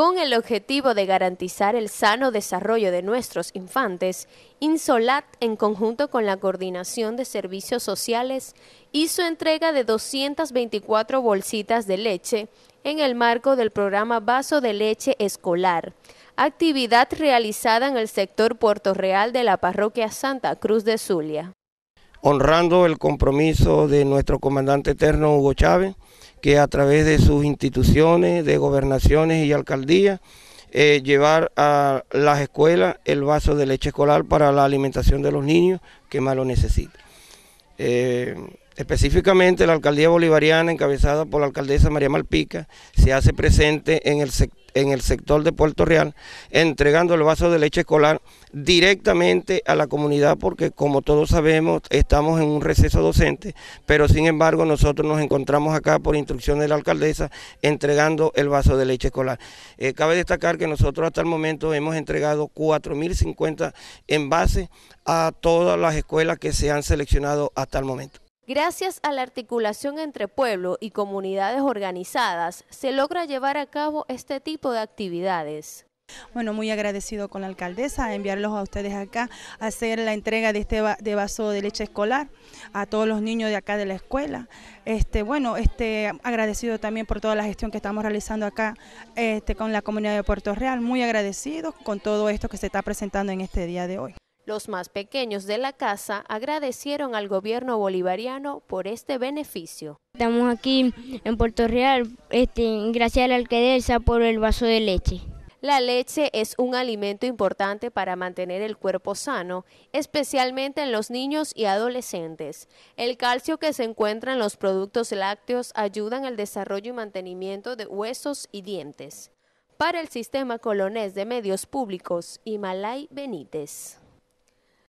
con el objetivo de garantizar el sano desarrollo de nuestros infantes, Insolat, en conjunto con la Coordinación de Servicios Sociales, hizo entrega de 224 bolsitas de leche en el marco del programa Vaso de Leche Escolar, actividad realizada en el sector Puerto Real de la parroquia Santa Cruz de Zulia. Honrando el compromiso de nuestro comandante eterno Hugo Chávez, que a través de sus instituciones, de gobernaciones y alcaldías, eh, llevar a las escuelas el vaso de leche escolar para la alimentación de los niños que más lo necesitan. Eh, específicamente la alcaldía bolivariana, encabezada por la alcaldesa María Malpica, se hace presente en el sector en el sector de Puerto Real, entregando el vaso de leche escolar directamente a la comunidad, porque como todos sabemos, estamos en un receso docente, pero sin embargo nosotros nos encontramos acá por instrucción de la alcaldesa entregando el vaso de leche escolar. Eh, cabe destacar que nosotros hasta el momento hemos entregado 4.050 envases a todas las escuelas que se han seleccionado hasta el momento. Gracias a la articulación entre pueblo y comunidades organizadas, se logra llevar a cabo este tipo de actividades. Bueno, muy agradecido con la alcaldesa, enviarlos a ustedes acá, a hacer la entrega de este de vaso de leche escolar a todos los niños de acá de la escuela. Este, bueno, este, agradecido también por toda la gestión que estamos realizando acá este, con la comunidad de Puerto Real, muy agradecido con todo esto que se está presentando en este día de hoy. Los más pequeños de la casa agradecieron al gobierno bolivariano por este beneficio. Estamos aquí en Puerto Real, este, gracias a la alcaldesa por el vaso de leche. La leche es un alimento importante para mantener el cuerpo sano, especialmente en los niños y adolescentes. El calcio que se encuentra en los productos lácteos ayuda en el desarrollo y mantenimiento de huesos y dientes. Para el Sistema Colonés de Medios Públicos, Himalay Benítez.